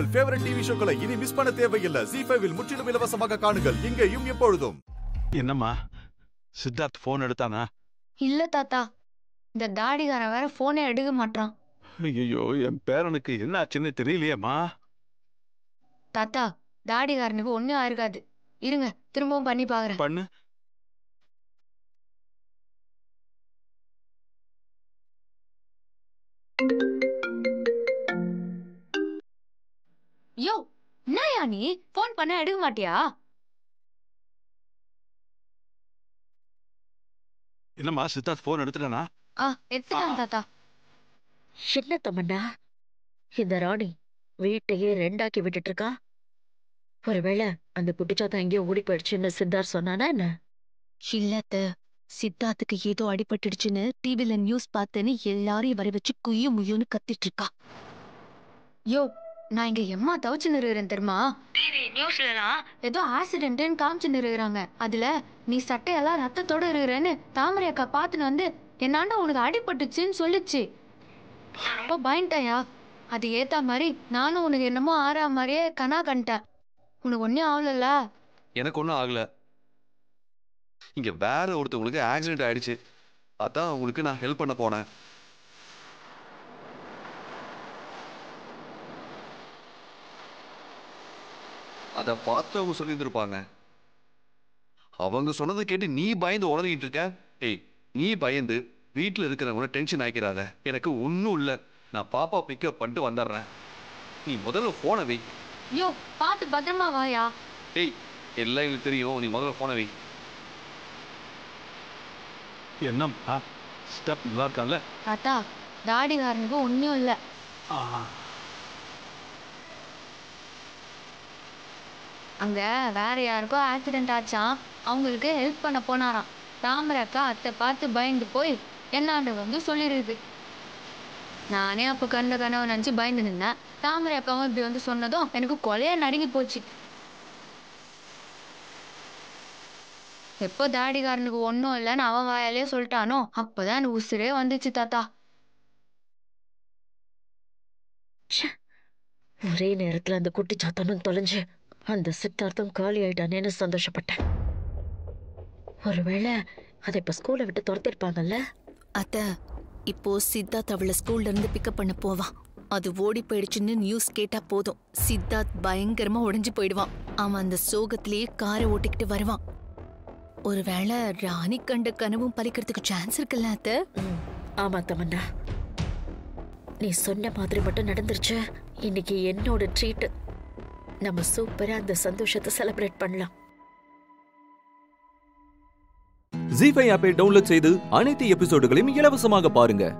உங்கள் favourite TV ஷோக்களை இனி miss பண்ண தேவையில்லை ஜி ஃபைவில் முற்றிலும் இலவசமாக காணுங்கள் இங்கேயும் எப்பொழுதும் என்னம்மா சித்தார்த் போன் எடுத்தானா இல்ல தாத்தா இந்த தாடிகாரன் வேற போனே எடுக்க மாட்டான் ஐயோ என் பேரனுக்கு என்ன ஆச்சுன்னு தெரியலையேம்மா தாத்தா தாடிகாரனுக்கு ஒன்னும் ஆயிருக்காது இருங்க திரும்பவும் பண்ணி பாக்குறேன் பண்ணு யோ என்னயா நீ போன் பண்ண எடுக்க மாட்டியா என்னம்மா சித்தார்த் போன் எடுத்துட்டானா ஆ எடுத்துட்டான் தாத்தா என்ன தம்மண்ணா இந்த ராணி வீட்டையே ரெண்டாக்கி விட்டுட்டு இருக்கா ஒருவேளை அந்த குட்டிச்சாத்தா எங்கேயோ ஓடி போயிடுச்சுன்னு சித்தார்த் சொன்னானா என்ன இல்லத்த சித்தார்த்துக்கு ஏதோ அடிபட்டுடுச்சுன்னு டிவில நியூஸ் பார்த்தேன்னு எல்லாரையும் வர வச்சு குய்யும் முய்யும்னு கத்திட்டு இருக்கா யோ நான் இங்க எம்மா தவச்சு நிறுறேன் தெரியுமா நியூஸ்லலாம் ஏதோ ஆக்சிடென்ட்னு காமிச்சு நிறுறாங்க அதுல நீ சட்டையெல்லாம் ரத்தத்தோட இருக்கிறேன்னு தாமரை அக்கா பார்த்துன்னு வந்து என்னாண்டா உனக்கு அடிபட்டுச்சுன்னு சொல்லிச்சு ரொம்ப பயன்ட்டயா அது ஏத்த மாதிரி நானும் உனக்கு என்னமோ ஆறா மாதிரியே கனா கண்டேன் உனக்கு ஒன்றும் ஆகலல்ல எனக்கு ஒன்றும் ஆகல இங்க வேற ஒருத்தவங்களுக்கு ஆக்சிடென்ட் ஆயிடுச்சு அதான் உங்களுக்கு நான் ஹெல்ப் பண்ண போனேன் அதை பார்த்தவங்க சொல்லியிருந்திருப்பாங்க அவங்க சொன்னதை கேட்டு நீ பயந்து உணர்ந்துக்கிட்டு இருக்க ஏய் நீ பயந்து வீட்டில் இருக்கிறவங்கள டென்ஷன் ஆகிக்கிறாத எனக்கு ஒன்றும் இல்லை நான் பாப்பா பிக்கப் பண்ணிட்டு வந்துடுறேன் நீ முதல்ல ஃபோனை வை யோ பார்த்து பத்திரமா வாயா ஏய் எல்லாம் எங்களுக்கு தெரியும் நீ முதல்ல ஃபோனை வை என்னப்பா ஸ்டெப் நல்லா இருக்கான்ல தாத்தா காரனுக்கு ஒன்றும் இல்லை அங்கே வேறு யாருக்கோ ஆக்சிடெண்ட் ஆச்சாம் அவங்களுக்கு ஹெல்ப் பண்ண போனாராம் தாமரை அக்கா அத்தை பார்த்து பயந்து போய் என்னாண்டு வந்து சொல்லிடுது நானே அப்போ கண்ட கனவு நினச்சி பயந்து நின்னேன் தாமரை அக்காவும் இப்படி வந்து சொன்னதும் எனக்கு கொலையா நடுங்கி போச்சு எப்போ தாடிகாரனுக்கு ஒன்றும் இல்லைன்னு அவன் வாயாலே சொல்லிட்டானோ அப்போதான் எனக்கு உசுரே வந்துச்சு தாத்தா ஒரே நேரத்தில் அந்த குட்டி சாத்தானும் தொலைஞ்சு அந்த சித்தார்த்தம் காலி ஆயிட்டானேன்னு சந்தோஷப்பட்டேன் ஒருவேளை அதை இப்ப ஸ்கூலை விட்டு துரத்திருப்பாங்கல்ல அத்த இப்போ சித்தார்த் அவளை ஸ்கூல்ல இருந்து பிக்கப் பண்ண போவான் அது ஓடி போயிடுச்சுன்னு நியூஸ் கேட்டா போதும் சித்தார்த் பயங்கரமா உடைஞ்சு போயிடுவான் அவன் அந்த சோகத்திலேயே காரை ஓட்டிக்கிட்டு வருவான் ஒருவேளை ராணி கண்ட கனவும் பலிக்கிறதுக்கு சான்ஸ் இருக்குல்ல அத்த ஆமா தமன்னா நீ சொன்ன மாதிரி மட்டும் நடந்துருச்சு இன்னைக்கு என்னோட ட்ரீட் நம்ம சூப்பரா அந்த சந்தோஷத்தை செலிப்ரேட் பண்ணலாம் ஜி ஃபைவ் ஆப்பை டவுன்லோட் செய்து அனைத்து எபிசோடுகளையும் இலவசமாக பாருங்க